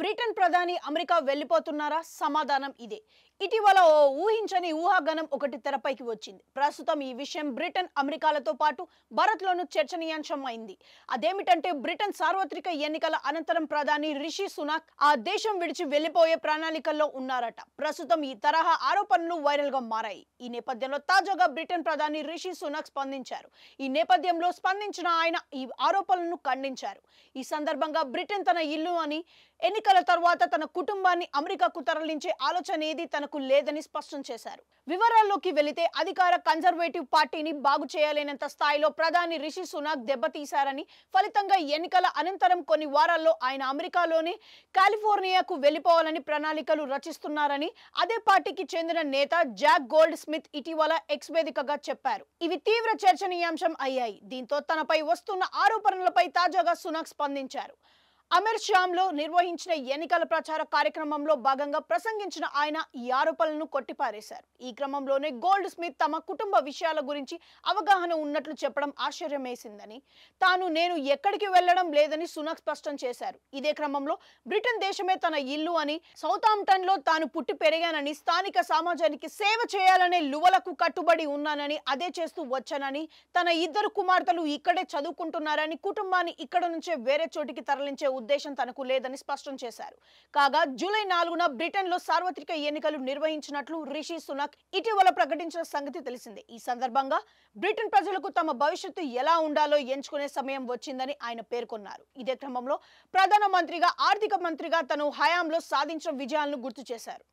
Britain ప్రధాని America వెళ్ళిపోతున్నారా సమాధానం ఇదే ఇటీవల ఓ ఊహించని ఊహాగనం ఒకటి తెరపైకి వచ్చింది ప్రస్తుతం ఈ విషయం బ్రిటన్ అమెరికాలతో పాటు భారత్లోనూ చర్చనీయాంశం అయింది అదేమిటంటే బ్రిటన్ సార్వత్రిక ఎన్నికల అనంతరం ప్రధాని రిషి సునాక్ ఆ దేశం విడిచి వెళ్లిపోయే ప్రణాళికల్లో ఉన్నారట ప్రస్తుతం ఈ తరహా ఆరోపణలు వైరల్గా మారాయి ఈ నేపథ్యంలో తాజాగా బ్రిటన్ ప్రధాని రిషి సునాక్ స్పందించారు ఈ నేపథ్యంలో స్పందించిన ఆయన ఈ ఆరోపణలను ఖండించారు ఈ సందర్భంగా బ్రిటన్ తన ఇల్లు అని ఎన్నిక ఎన్నికల తర్వాత తన కుటుంబాన్ని అమెరికాకు తరలించే ఆలోచన ఏది తనకు లేదని స్పష్టం చేశారు వివరాల్లోకి వెళితే అధికార కన్జర్వేటివ్ పార్టీని బాగు చేయలేనంత స్థాయిలో ప్రధాని రిషి సునాక్ దెబ్బతీశారని ఫలితంగా ఎన్నికల అనంతరం కొన్ని వారాల్లో ఆయన అమెరికాలోని కాలిఫోర్నియాకు వెళ్లిపోవాలని ప్రణాళికలు రచిస్తున్నారని అదే పార్టీకి చెందిన నేత జాక్ గోల్డ్ స్మిత్ ఇటీవల ఎక్స్ వేదికగా చెప్పారు ఇవి తీవ్ర చర్చనీయాంశం అయ్యాయి దీంతో తనపై వస్తున్న ఆరోపణలపై తాజాగా సునాక్ స్పందించారు అమీర్ లో నిర్వహించిన ఎన్నికల ప్రచార కార్యక్రమంలో భాగంగా ప్రసంగించిన ఆయన ఈ ఆరోపణలను కొట్టిపారేశారు ఈ క్రమంలోనే గోల్డ్ స్మిత్ తమ కుటుంబ విషయాల గురించి అవగాహన ఉన్నట్లు చెప్పడం ఆశ్చర్యమేసిందని తాను నేను ఎక్కడికి వెళ్లడం లేదని సునక్ స్పష్టం చేశారు ఇదే క్రమంలో బ్రిటన్ దేశమే తన ఇల్లు అని సౌతాంప్టన్ లో తాను పుట్టి పెరిగానని స్థానిక సమాజానికి సేవ చేయాలనే లువలకు కట్టుబడి ఉన్నానని అదే చేస్తూ వచ్చానని తన ఇద్దరు కుమార్తెలు ఇక్కడే చదువుకుంటున్నారని కుటుంబాన్ని ఇక్కడ నుంచే వేరే చోటికి తరలించే ఉద్దేశం తనకు లేదని స్పష్టం చేశారు కాగా జూలై నాలుగున బ్రిటన్ లో సార్వత్రిక ఎన్నికలు నిర్వహించినట్లు రిషి సునక్ ఇటీవల ప్రకటించిన సంగతి తెలిసిందే ఈ సందర్భంగా బ్రిటన్ ప్రజలకు తమ భవిష్యత్తు ఎలా ఉండాలో ఎంచుకునే సమయం వచ్చిందని ఆయన పేర్కొన్నారు ఇదే క్రమంలో ప్రధానమంత్రిగా ఆర్థిక మంత్రిగా తను హయాంలో సాధించిన విజయాలను గుర్తు చేశారు